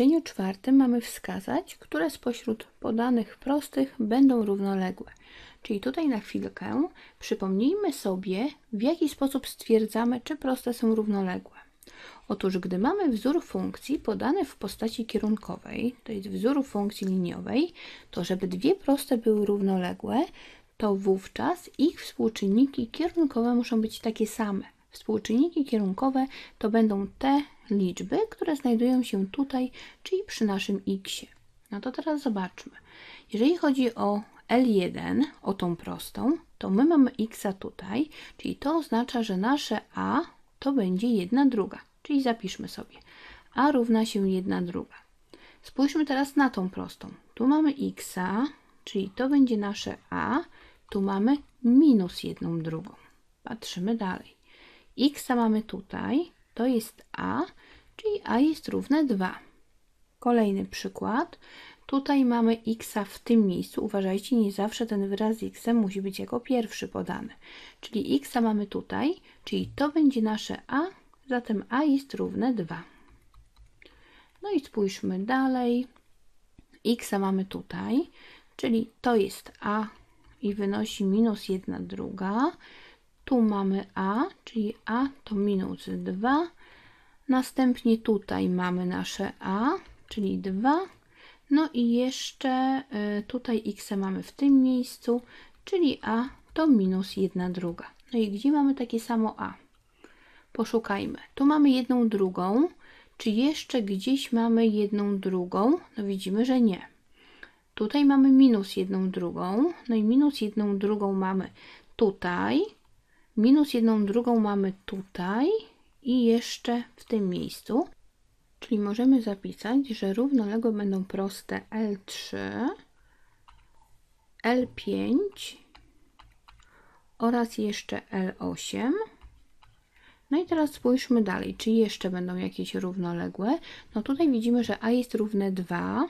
czyniu czwartym mamy wskazać, które spośród podanych prostych będą równoległe. Czyli tutaj na chwilkę przypomnijmy sobie, w jaki sposób stwierdzamy, czy proste są równoległe. Otóż, gdy mamy wzór funkcji podany w postaci kierunkowej, to jest wzór funkcji liniowej, to żeby dwie proste były równoległe, to wówczas ich współczynniki kierunkowe muszą być takie same. Współczynniki kierunkowe to będą te liczby, które znajdują się tutaj, czyli przy naszym x. No to teraz zobaczmy. Jeżeli chodzi o L1, o tą prostą, to my mamy x tutaj, czyli to oznacza, że nasze a to będzie 1 druga. Czyli zapiszmy sobie. a równa się 1 druga. Spójrzmy teraz na tą prostą. Tu mamy x, czyli to będzie nasze a, tu mamy minus 1 drugą. Patrzymy dalej x mamy tutaj, to jest a, czyli a jest równe 2. Kolejny przykład. Tutaj mamy x w tym miejscu. Uważajcie, nie zawsze ten wyraz z x musi być jako pierwszy podany. Czyli x mamy tutaj, czyli to będzie nasze a, zatem a jest równe 2. No i spójrzmy dalej. x mamy tutaj, czyli to jest a i wynosi minus 1 druga. Tu mamy A, czyli A to minus 2. Następnie tutaj mamy nasze A, czyli 2. No i jeszcze y, tutaj X mamy w tym miejscu, czyli A to minus 1 druga. No i gdzie mamy takie samo A? Poszukajmy. Tu mamy jedną drugą. Czy jeszcze gdzieś mamy jedną drugą? No widzimy, że nie. Tutaj mamy minus jedną drugą. No i minus jedną drugą mamy tutaj. Minus jedną drugą mamy tutaj i jeszcze w tym miejscu. Czyli możemy zapisać, że równoległe będą proste L3, L5 oraz jeszcze L8. No i teraz spójrzmy dalej, czy jeszcze będą jakieś równoległe. No tutaj widzimy, że A jest równe 2.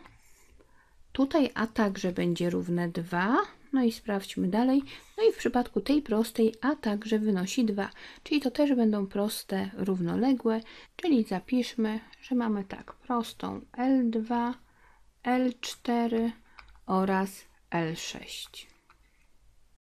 Tutaj A także będzie równe 2. No i sprawdźmy dalej. No i w przypadku tej prostej a także wynosi 2, czyli to też będą proste równoległe, czyli zapiszmy, że mamy tak prostą L2, L4 oraz L6.